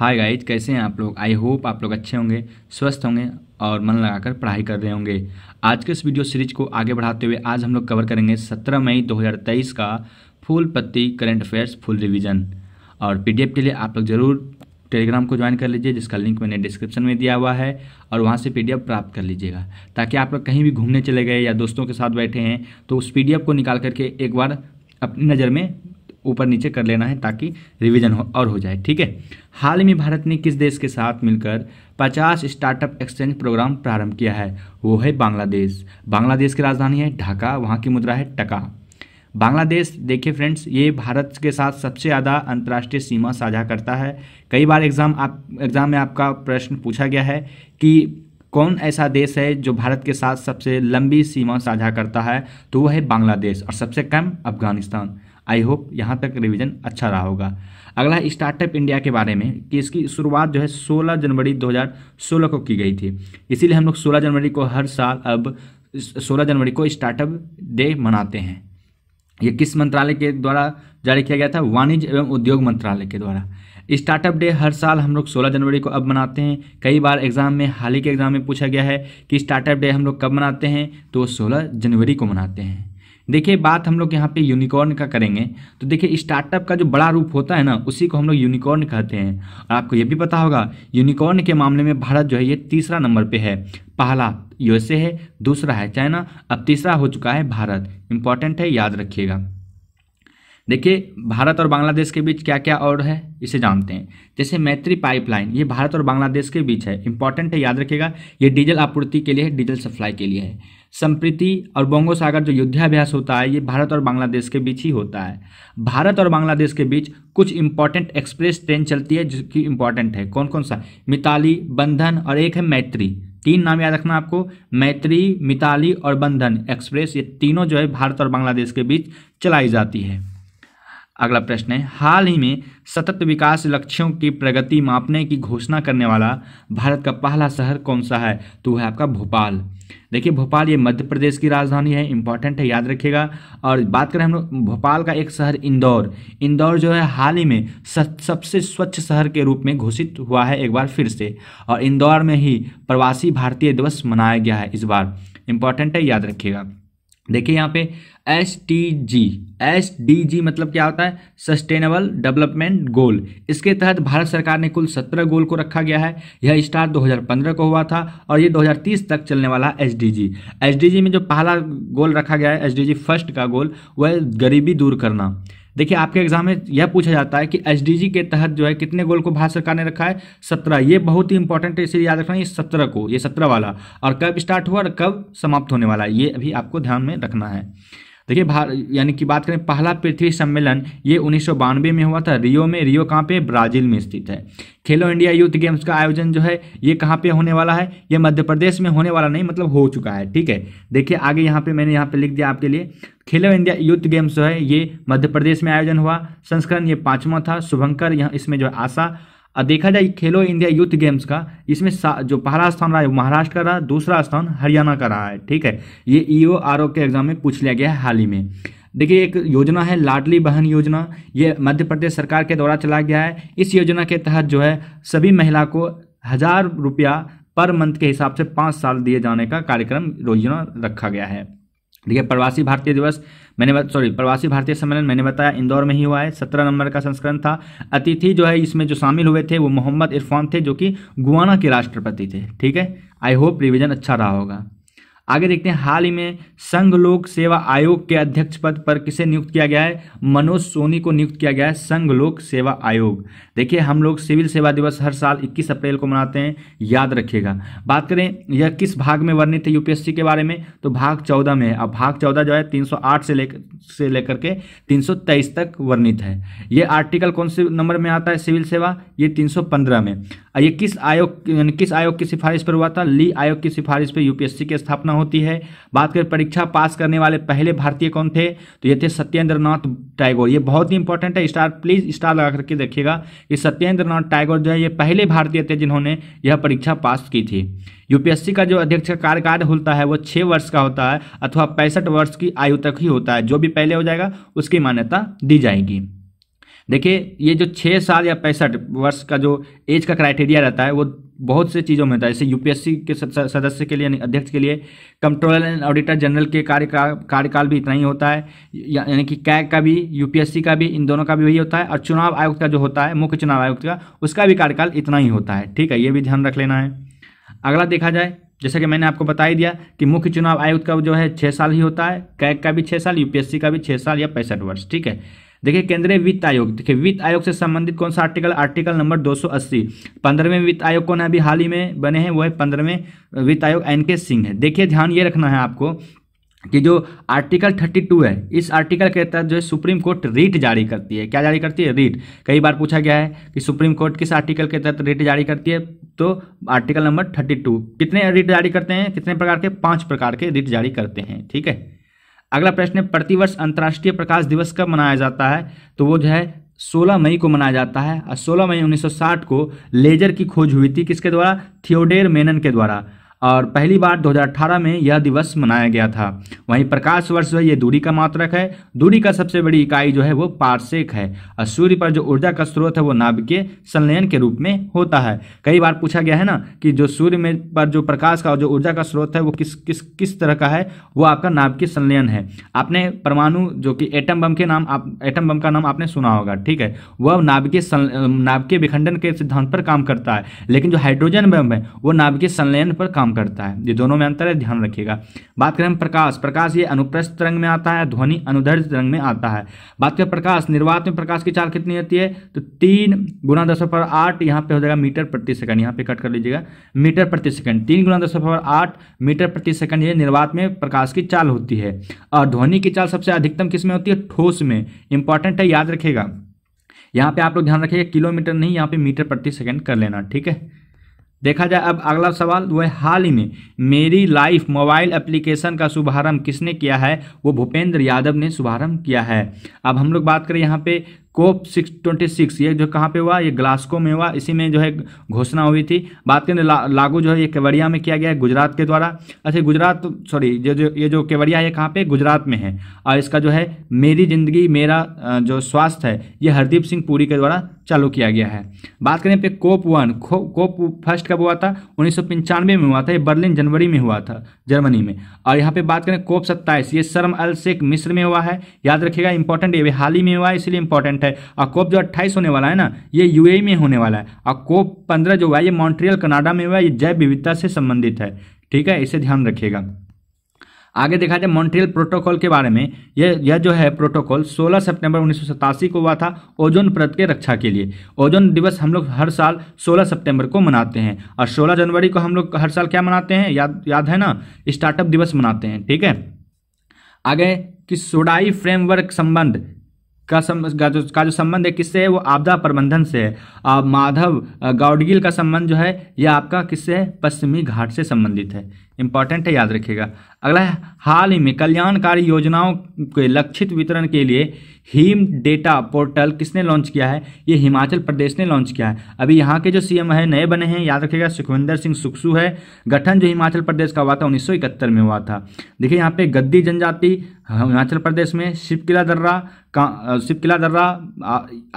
Hi guys कैसे हैं आप लोग आई होप आप लोग अच्छे होंगे स्वस्थ होंगे और मन लगाकर पढ़ाई कर रहे होंगे आज के इस वीडियो सीरीज को आगे बढ़ाते हुए आज हम लोग कवर करेंगे 17 मई 2023 का फुल पत्ती करंट अफेयर्स फुल रिवीजन और पीडीएफ के लिए आप लोग ज़रूर टेलीग्राम को ज्वाइन कर लीजिए जिसका लिंक मैंने डिस्क्रिप्शन में दिया हुआ है और वहाँ से पी प्राप्त कर लीजिएगा ताकि आप लोग कहीं भी घूमने चले गए या दोस्तों के साथ बैठे हैं तो उस पी को निकाल करके एक बार अपनी नज़र में ऊपर नीचे कर लेना है ताकि रिवीजन हो और हो जाए ठीक है हाल में भारत ने किस देश के साथ मिलकर 50 स्टार्टअप एक्सचेंज प्रोग्राम प्रारंभ किया है वो है बांग्लादेश बांग्लादेश की राजधानी है ढाका वहाँ की मुद्रा है टका बांग्लादेश देखिए फ्रेंड्स ये भारत के साथ सबसे ज़्यादा अंतर्राष्ट्रीय सीमा साझा करता है कई बार एग्ज़ाम आप एग्ज़ाम में आपका प्रश्न पूछा गया है कि कौन ऐसा देश है जो भारत के साथ सबसे लंबी सीमा साझा करता है तो वह है बांग्लादेश और सबसे कम अफगानिस्तान आई होप यहाँ तक रिविज़न अच्छा रहा होगा अगला स्टार्टअप इंडिया के बारे में कि इसकी शुरुआत जो है 16 जनवरी 2016 को की गई थी इसीलिए हम लोग 16 जनवरी को हर साल अब 16 जनवरी को स्टार्टअप डे मनाते हैं ये किस मंत्रालय के द्वारा जारी किया गया था वाणिज्य एवं उद्योग मंत्रालय के द्वारा स्टार्टअप डे हर साल हम लोग 16 जनवरी को अब मनाते हैं कई बार एग्जाम में हाल ही के एग्जाम में पूछा गया है कि स्टार्टअप डे हम लोग कब मनाते हैं तो 16 जनवरी को मनाते हैं देखिए बात हम लोग यहाँ पे यूनिकॉर्न का करेंगे तो देखिए स्टार्टअप का जो बड़ा रूप होता है ना उसी को हम लोग यूनिकॉर्न कहते हैं और आपको ये भी पता होगा यूनिकॉर्न के मामले में भारत जो है ये तीसरा नंबर पे है पहला यूएसए है दूसरा है चाइना अब तीसरा हो चुका है भारत इंपॉर्टेंट है याद रखिएगा देखिए भारत और बांग्लादेश के बीच क्या क्या और है इसे जानते हैं जैसे मैत्री पाइपलाइन ये भारत और बांग्लादेश के बीच है इंपॉर्टेंट है याद रखिएगा ये डीजल आपूर्ति के लिए है डीजल सप्लाई के लिए है संप्रीति और बोंगो सागर जो युद्धाभ्यास होता है ये भारत और बांग्लादेश के बीच ही होता है भारत और बांग्लादेश के बीच कुछ इंपॉर्टेंट एक्सप्रेस ट्रेन चलती है जो इंपॉर्टेंट है कौन कौन सा मिताली बंधन और एक है मैत्री तीन नाम याद रखना आपको मैत्री मिताली और बंधन एक्सप्रेस ये तीनों जो है भारत और बांग्लादेश के बीच चलाई जाती है अगला प्रश्न है हाल ही में सतत विकास लक्ष्यों की प्रगति मापने की घोषणा करने वाला भारत का पहला शहर कौन सा है तो वह है आपका भोपाल देखिए भोपाल ये मध्य प्रदेश की राजधानी है इंपॉर्टेंट है याद रखिएगा और बात करें हम लोग भोपाल का एक शहर इंदौर इंदौर जो है हाल ही में सबसे स्वच्छ शहर के रूप में घोषित हुआ है एक बार फिर से और इंदौर में ही प्रवासी भारतीय दिवस मनाया गया है इस बार इंपॉर्टेंट है याद रखिएगा देखिए यहाँ पे S T G S D G मतलब क्या होता है सस्टेनेबल डेवलपमेंट गोल इसके तहत भारत सरकार ने कुल सत्रह गोल को रखा गया है यह स्टार्ट 2015 को हुआ था और ये 2030 तक चलने वाला S D G S D G में जो पहला गोल रखा गया है एस डी जी फर्स्ट का गोल वह गरीबी दूर करना देखिए आपके एग्जाम में यह पूछा जाता है कि एस के तहत जो है कितने गोल को भारत सरकार ने रखा है सत्रह ये बहुत ही इंपॉर्टेंट है इसलिए याद रखना ये सत्रह को ये सत्रह वाला और कब स्टार्ट हुआ और कब समाप्त होने वाला है ये अभी आपको ध्यान में रखना है देखिए भारत यानी कि बात करें पहला पृथ्वी सम्मेलन ये उन्नीस में हुआ था रियो में रियो कहाँ पे ब्राजील में स्थित है खेलो इंडिया यूथ गेम्स का आयोजन जो है ये कहाँ पे होने वाला है ये मध्य प्रदेश में होने वाला नहीं मतलब हो चुका है ठीक है देखिए आगे यहाँ पे मैंने यहाँ पे लिख दिया आपके लिए खेलो इंडिया यूथ गेम्स जो है ये मध्य प्रदेश में आयोजन हुआ संस्करण ये पाँचवा था शुभंकर यहाँ इसमें जो है आशा अब देखा जाए खेलो इंडिया यूथ गेम्स का इसमें जो पहला स्थान रहा है महाराष्ट्र का रहा दूसरा स्थान हरियाणा का रहा है ठीक है ये ई ओ आर ओ के एग्जाम में पूछ लिया गया है हाल ही में देखिए एक योजना है लाडली बहन योजना ये मध्य प्रदेश सरकार के द्वारा चलाया गया है इस योजना के तहत जो है सभी महिला को हजार रुपया पर मंथ के हिसाब से पाँच साल दिए जाने का कार्यक्रम योजना रखा गया है देखिए प्रवासी भारतीय दिवस मैंने सॉरी प्रवासी भारतीय सम्मेलन मैंने बताया इंदौर में ही हुआ है सत्रह नंबर का संस्करण था अतिथि जो है इसमें जो शामिल हुए थे वो मोहम्मद इरफान थे जो कि गुआना के राष्ट्रपति थे ठीक है आई होप रिविजन अच्छा रहा होगा आगे देखते हैं हाल ही में संघ लोक सेवा आयोग के अध्यक्ष पद पर किसे नियुक्त किया गया है मनोज सोनी को नियुक्त किया गया है संघ लोक सेवा आयोग देखिए हम लोग सिविल सेवा दिवस हर साल 21 अप्रैल को मनाते हैं याद रखिएगा बात करें यह किस भाग में वर्णित है यूपीएससी के बारे में तो भाग चौदह में है अब भाग चौदह जो है तीन से लेकर से लेकर के तीन तक वर्णित है ये आर्टिकल कौन से नंबर में आता है सिविल सेवा ये तीन में ये किस आयोग किस आयोग की सिफारिश पर हुआ था ली आयोग की सिफारिश पर यूपीएससी की स्थापना होती है बात करें परीक्षा पास करने वाले पहले भारतीय कौन थे तो ये थे सत्येंद्र नाथ टैगोर ये बहुत ही इंपॉर्टेंट है स्टार प्लीज स्टार लगा करके देखिएगा कि सत्येंद्र नाथ टैगोर जो है ये पहले भारतीय थे जिन्होंने यह परीक्षा पास की थी यूपीएससी का जो अध्यक्ष का कार्यकाल होता है वो छः वर्ष का होता है अथवा पैंसठ वर्ष की आयु तक ही होता है जो भी पहले हो जाएगा उसकी मान्यता दी जाएगी देखिए ये जो छः साल या पैंसठ वर्ष का जो एज का क्राइटेरिया रहता है वो बहुत से चीज़ों में होता है जैसे यूपीएससी के सदस्य के लिए यानी अध्यक्ष के लिए कंट्रोलर एंड ऑडिटर जनरल के कार्य का कार्यकाल भी इतना ही होता है यानी कि कैग का भी यूपीएससी का भी इन दोनों का भी वही होता है और चुनाव आयुक्त का जो होता है मुख्य चुनाव आयुक्त का उसका भी कार्यकाल इतना ही होता है ठीक है ये भी ध्यान रख लेना है अगला देखा जाए जैसा कि मैंने आपको बताई दिया कि मुख्य चुनाव आयुक्त का जो है छः साल ही होता है कैक का भी छः साल यूपीएससी का भी छः साल या पैंसठ वर्ष ठीक है देखिए केंद्रीय वित्त आयोग देखिए वित्त आयोग से संबंधित कौन सा आर्टिकल आर्टिकल नंबर 280 पंद्रहवें वित्त आयोग कौन है अभी हाल ही में बने हैं वो है पंद्रहवें वित्त आयोग एन के सिंह है देखिए ध्यान ये रखना है आपको कि जो आर्टिकल 32 है इस आर्टिकल के तहत जो है सुप्रीम कोर्ट रीट जारी करती है क्या जारी करती है रीट कई बार पूछा गया है कि सुप्रीम कोर्ट किस आर्टिकल के तहत रीट जारी करती है तो आर्टिकल नंबर 32 कितने रीट जारी करते हैं कितने प्रकार के पांच प्रकार के रीट जारी करते हैं ठीक है अगला प्रश्न है प्रतिवर्ष अंतर्राष्ट्रीय प्रकाश दिवस कब मनाया जाता है तो वो जो है 16 मई को मनाया जाता है और 16 मई 1960 को लेजर की खोज हुई थी किसके द्वारा थियोडेर मेनन के द्वारा और पहली बार 2018 में यह दिवस मनाया गया था वहीं प्रकाश वर्ष है ये दूरी का मात्रक है दूरी का सबसे बड़ी इकाई जो है वो पारसेक है और सूर्य पर जो ऊर्जा का स्रोत है वो नाभिकीय संलयन के रूप में होता है कई बार पूछा गया है ना कि जो सूर्य में पर जो प्रकाश का जो ऊर्जा का स्रोत है वो किस किस किस तरह का है वो आपका नाभिकीय संलयन है आपने परमाणु जो कि एटम बम के नाम आप एटम बम का नाम आपने सुना होगा ठीक है वह नाभिकीय नाभिकीय विखंडन के सिद्धांत पर काम करता है लेकिन जो हाइड्रोजन बम है वो नाभिकीय संलयन पर काम काम करता है ये दोनों में अंतर है ध्यान रखिएगा बात करें प्रकाश प्रकाश ये अनुप्रस्थ तरंग में आता है ध्वनि अनुदर्ज तरंग में आता है बात करें प्रकाश निर्वात में प्रकाश की चाल कितनी होती है तो तीन गुना दस पर आठ यहाँ पे हो जाएगा मीटर प्रति सेकंड यहाँ पे कट कर लीजिएगा मीटर प्रति सेकंड तीन गुना दस पर आठ मीटर प्रति सेकंड ये निर्वात में प्रकाश की चाल होती है और ध्वनि की चाल सबसे अधिकतम किस में होती है ठोस में इंपॉर्टेंट है याद रखेगा यहाँ पे आप लोग ध्यान रखिएगा किलोमीटर नहीं यहाँ पे मीटर प्रति सेकंड कर लेना ठीक है देखा जाए अब अगला सवाल वह हाल ही में मेरी लाइफ मोबाइल एप्लीकेशन का शुभारंभ किसने किया है वो भूपेंद्र यादव ने शुभारंभ किया है अब हम लोग बात करें यहाँ पे कोप सिक्स ट्वेंटी सिक्स ये जो कहाँ पे हुआ ये ग्लास्को में हुआ इसी में जो है घोषणा हुई थी बात करें ला, लागू जो है ये केवड़िया में किया गया है गुजरात के द्वारा अच्छा गुजरात सॉरी ये जो ये जो केवड़िया है कहाँ पे गुजरात में है और इसका जो है मेरी जिंदगी मेरा जो स्वास्थ्य है ये हरदीप सिंह पुरी के द्वारा चालू किया गया है बात करें पे कोप वन कोप फर्स्ट कब हुआ था उन्नीस में हुआ था ये बर्लिन जनवरी में हुआ था जर्मनी में और यहाँ पे बात करें कोप सत्ताईस ये शर्म अल शेख मिस्र में हुआ है याद रखिएगा इंपॉर्टेंट ये हाल ही में हुआ है इसलिए इंपॉर्टेंट है है और कोप जो अट्ठाईस होने वाला है ना ये यूएई में होने वाला है और कोप पंद्रह जो हुआ ये मॉन्ट्रियल कनाडा में हुआ ये जैव विविधता से संबंधित है ठीक है इसे ध्यान रखिएगा आगे देखा जाए मॉन्ट्रियल प्रोटोकॉल के बारे में यह यह जो है प्रोटोकॉल 16 सितंबर उन्नीस को हुआ था ओजोन परत के रक्षा के लिए ओजोन दिवस हम लोग हर साल 16 सितंबर को मनाते हैं और 16 जनवरी को हम लोग हर साल क्या मनाते हैं याद याद है ना स्टार्टअप दिवस मनाते हैं ठीक है आगे कि सोडाई फ्रेमवर्क संबंध का सम का जो का जो संबंध है किससे है वो आपदा प्रबंधन से है माधव गाउडगिल का संबंध जो है ये आपका किससे है पश्चिमी घाट से संबंधित है इंपॉर्टेंट है याद रखिएगा अगला है हाल ही में कल्याणकारी योजनाओं के लक्षित वितरण के लिए हीम डेटा पोर्टल किसने लॉन्च किया है ये हिमाचल प्रदेश ने लॉन्च किया है अभी यहाँ के जो सीएम है नए बने हैं याद रखिएगा सुखविंदर सिंह सुक्सू है गठन जो हिमाचल प्रदेश का हुआ था उन्नीस में हुआ था देखिए यहाँ पे गद्दी जनजाति हिमाचल प्रदेश में शिव किला दर्रा का शिव किला दर्रा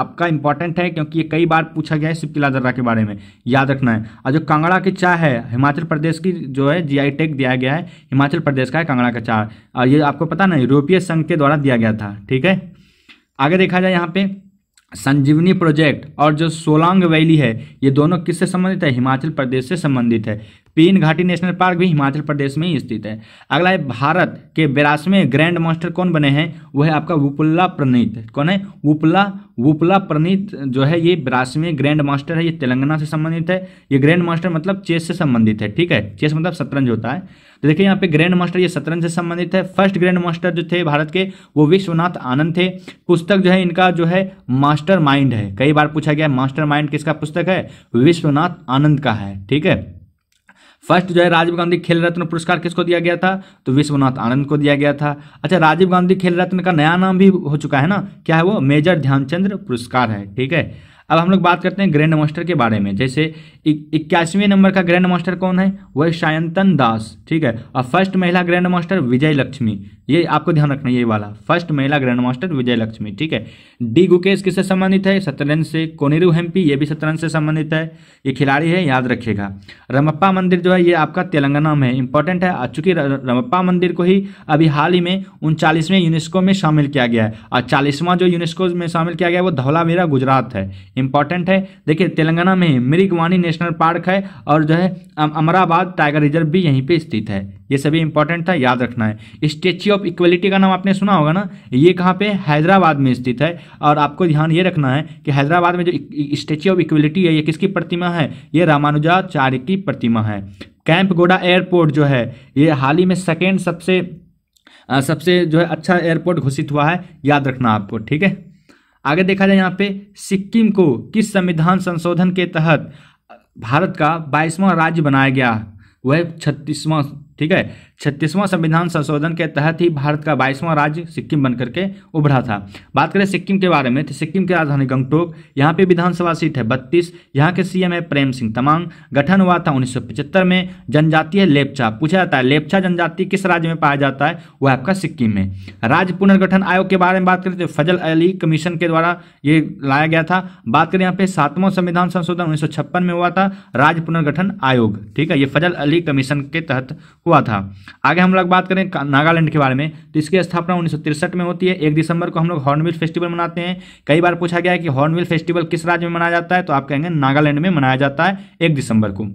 आपका इंपॉर्टेंट है क्योंकि ये कई बार पूछा गया है शिव किला दर्रा के बारे में याद रखना है और जो कांगड़ा की चाय है हिमाचल प्रदेश की जो है आई टेक दिया गया है हिमाचल प्रदेश का है कांगड़ा का चाय और ये आपको पता ना यूरोपीय संघ के द्वारा दिया गया था ठीक है आगे हम्म। देखा जाए यहाँ पे संजीवनी प्रोजेक्ट और जो सोलांग वैली है ये दोनों किससे संबंधित है हिमाचल प्रदेश से संबंधित है पीन घाटी नेशनल पार्क भी हिमाचल प्रदेश में ही स्थित है अगला है भारत के बिरासवें ग्रैंड मास्टर कौन बने हैं वो है आपका वुपल्ला प्रणीत कौन है वुपला वुपला प्रणीत जो है ये बिरासवें ग्रैंड मास्टर है ये तेलंगाना से संबंधित है ये ग्रैंड मास्टर मतलब चेस से संबंधित है ठीक है चेस मतलब शतरंज होता है तो देखिए यहाँ पे ग्रैंड मास्टर ये शतरंज से संबंधित है फर्स्ट ग्रैंड मास्टर जो थे भारत के वो विश्वनाथ आनंद थे पुस्तक जो है इनका जो है मास्टर माइंड है कई बार पूछा गया मास्टर माइंड किसका पुस्तक है विश्वनाथ आनंद का है ठीक है फर्स्ट जो है राजीव गांधी खेल रत्न पुरस्कार किसको दिया गया था तो विश्वनाथ आनंद को दिया गया था अच्छा राजीव गांधी खेल रत्न का नया नाम भी हो चुका है ना क्या है वो मेजर ध्यानचंद्र पुरस्कार है ठीक है अब हम लोग बात करते हैं ग्रैंड मास्टर के बारे में जैसे इक्यासवें नंबर का ग्रैंड मास्टर कौन है वह सायंतन दास ठीक है और फर्स्ट महिला ग्रैंड मास्टर विजय लक्ष्मी ये आपको ध्यान रखना ये वाला फर्स्ट महिला ग्रैंड मास्टर विजय लक्ष्मी ठीक है डी गुकेश किससे संबंधित है सतरंज से कोनेरू हेम्पी ये भी सतरंज से संबंधित है ये खिलाड़ी है याद रखिएगा रमप्पा मंदिर जो है ये आपका तेलंगाना में इंपॉर्टेंट है चूंकि रमप्पा मंदिर को ही अभी हाल ही में उनचालीसवें यूनेस्को में शामिल किया गया है और चालीसवां जो यूनेस्को में शामिल किया गया वो धौलावीरा गुजरात है इंपॉर्टेंट है देखिए तेलंगाना में मृगवाणी नेशनल पार्क है और जो है अमराबाद टाइगर रिजर्व भी यहीं पे स्थित है ये सभी इंपॉर्टेंट था याद रखना है स्टेच्यू ऑफ इक्वलिटी का नाम आपने सुना होगा ना ये कहाँ पे हैदराबाद में स्थित है और आपको ध्यान ये रखना है कि हैदराबाद में जो स्टेच्यू ऑफ इक्वलिटी है ये किसकी प्रतिमा है ये रामानुजाचार्य की प्रतिमा है कैंप गोडा एयरपोर्ट जो है ये हाल ही में सेकेंड सबसे सबसे जो है अच्छा एयरपोर्ट घोषित हुआ है याद रखना आपको ठीक है आगे देखा जाए यहाँ पे सिक्किम को किस संविधान संशोधन के तहत भारत का बाईसवां राज्य बनाया गया वह छत्तीसवां ठीक है छत्तीसवां संविधान संशोधन के तहत ही भारत का बाईसवां राज्य सिक्किम बनकर के उभरा था बात करें सिक्किम के बारे में तो सिक्किम की राजधानी गंगटोक यहाँ पे विधानसभा सीट है बत्तीस यहाँ के सीएम है प्रेम सिंह तमांग गठन हुआ था 1975 में जनजाति है लेपचा पूछा जाता है लेपचा जनजाति किस राज्य में पाया जाता है वह आपका सिक्किम में राज्य पुनर्गठन आयोग के बारे में बात करें तो फजल अली कमीशन के द्वारा ये लाया गया था बात करें यहाँ पे सातवां संविधान संशोधन उन्नीस में हुआ था राज्य पुनर्गठन आयोग ठीक है ये फजल अली कमीशन के तहत हुआ था आगे हम लोग बात करें नागालैंड के बारे में तो इसकी स्थापना उन्नीस में होती है एक दिसंबर को हम लोग हॉर्नबिल फेस्टिवल मनाते हैं कई बार पूछा गया है कि हॉर्नबिल फेस्टिवल किस राज्य में मनाया जाता है तो आप कहेंगे नागालैंड में मनाया जाता है एक दिसंबर को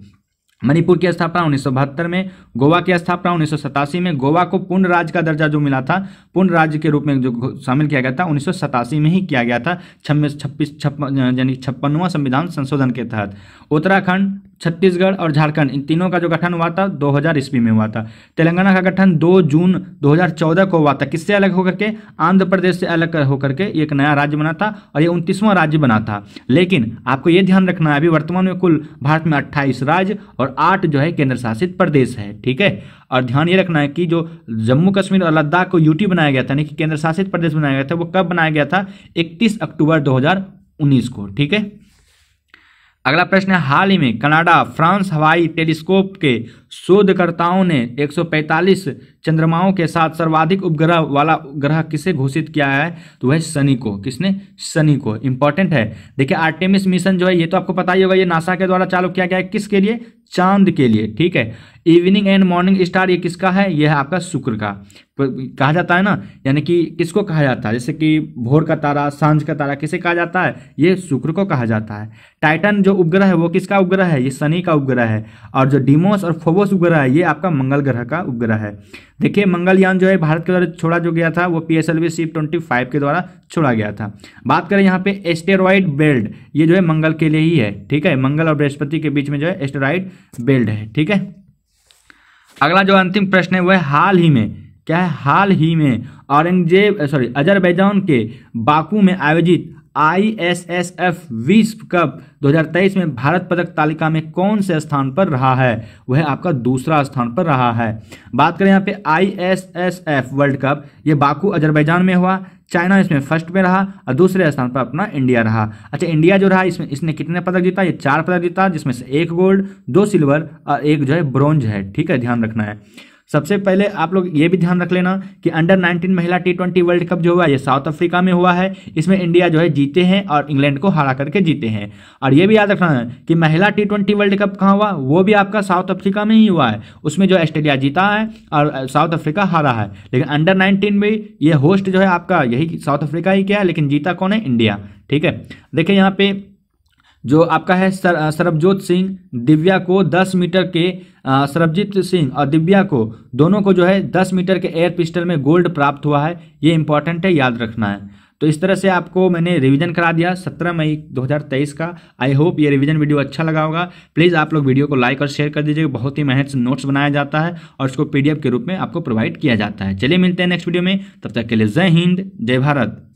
मणिपुर की स्थापना उन्नीस में गोवा की स्थापना उन्नीस में गोवा को पूर्ण राज्य का दर्जा जो मिला था पूर्ण राज्य के रूप में जो शामिल किया गया था उन्नीस में ही किया गया था छब्बीस छब्बीस छप्पन यानी छप्पनवा संविधान संशोधन के तहत उत्तराखंड छत्तीसगढ़ और झारखंड इन तीनों का जो गठन हुआ था 2000 ईस्वी में हुआ था तेलंगाना का गठन 2 जून 2014 को हुआ था किससे अलग होकर के आंध्र प्रदेश से अलग होकर के एक नया राज्य बना था और ये उनतीसवां राज्य बना था लेकिन आपको ये ध्यान रखना है अभी वर्तमान में कुल भारत में अट्ठाईस राज्य और आठ जो है केंद्र शासित प्रदेश है ठीक है और ध्यान ये रखना है कि जो जम्मू कश्मीर और लद्दाख को यूटी बनाया गया था यानी कि केंद्र शासित प्रदेश बनाया गया था वो कब बनाया गया था इकतीस अक्टूबर दो उन्नीस को ठीक है अगला प्रश्न है हाल ही में कनाडा फ्रांस हवाई टेलीस्कोप के शोधकर्ताओं ने 145 चंद्रमाओं के साथ सर्वाधिक उपग्रह वाला ग्रह किसे घोषित किया है तो वह शनि को किसने शनि को इंपॉर्टेंट है देखिए आर्टेमिस मिशन जो है ये तो आपको पता ही होगा ये नासा के द्वारा चालू किया गया है किसके लिए चांद के लिए ठीक है इवनिंग एंड मॉर्निंग स्टार ये किसका है यह है आपका शुक्र का कहा जाता है ना यानी कि किसको कहा जाता है जैसे कि भोर का तारा सांझ का तारा किसे कहा जाता है ये शुक्र को कहा जाता है टाइटन जो उपग्रह है वो किसका उपग्रह है ये शनि का उपग्रह है और जो डिमोस और फोबो पोस उपग्रह है ये आपका मंगल ग्रह का उपग्रह है देखिए मंगलयान जो है भारत के द्वारा छोड़ा जो गया था वो P S L V C twenty five के द्वारा छोड़ा गया था बात करें यहाँ पे एस्टेरॉयड बेल्ट ये जो है मंगल के लिए ही है ठीक है मंगल और बृहस्पति के बीच में जो है एस्टेरॉयड बेल्ट है ठीक है अगला जो अंतिम प्रश्न है वह हाल ही में क्या है हाल ही में औरंगजेब सॉरी अजरबैजान के बाकू में आयोजित आई एस एस एफ विश्व कप 2023 में भारत पदक तालिका में कौन से स्थान पर रहा है वह आपका दूसरा स्थान पर रहा है बात करें यहाँ पे एफ वर्ल्ड कप ये बाकू अजरबैजान में हुआ चाइना इसमें फर्स्ट में रहा और दूसरे स्थान पर अपना इंडिया रहा अच्छा इंडिया जो रहा इसमें इसने कितने पदक जीता ये चार पदक जीता जिसमें से एक गोल्ड दो सिल्वर और एक जो है ब्रॉन्ज है ठीक है ध्यान रखना है सबसे पहले आप लोग ये भी ध्यान रख लेना कि अंडर 19 महिला टी ट्वेंटी वर्ल्ड कप जो हुआ ये साउथ अफ्रीका में हुआ है इसमें इंडिया जो है जीते हैं और इंग्लैंड को हरा करके जीते हैं और ये भी याद रखना है कि महिला टी ट्वेंटी वर्ल्ड कप कहाँ हुआ वो भी आपका साउथ अफ्रीका में ही हुआ है उसमें जो ऑस्ट्रेलिया जीता है और साउथ अफ्रीका हारा है लेकिन अंडर नाइनटीन में ये होस्ट जो है आपका यही साउथ अफ्रीका ही क्या है लेकिन जीता कौन है इंडिया ठीक है देखिए यहाँ पे जो आपका है सर सरबजोत सिंह दिव्या को 10 मीटर के सरबजीत सिंह और दिव्या को दोनों को जो है 10 मीटर के एयर पिस्टल में गोल्ड प्राप्त हुआ है ये इंपॉर्टेंट है याद रखना है तो इस तरह से आपको मैंने रिवीजन करा दिया 17 मई 2023 का आई होप ये रिवीजन वीडियो अच्छा लगा होगा प्लीज़ आप लोग वीडियो को लाइक और शेयर कर दीजिए बहुत ही मेहनत से नोट्स बनाया जाता है और इसको पीडीएफ के रूप में आपको प्रोवाइड किया जाता है चलिए मिलते हैं नेक्स्ट वीडियो में तब तक के लिए जय हिंद जय भारत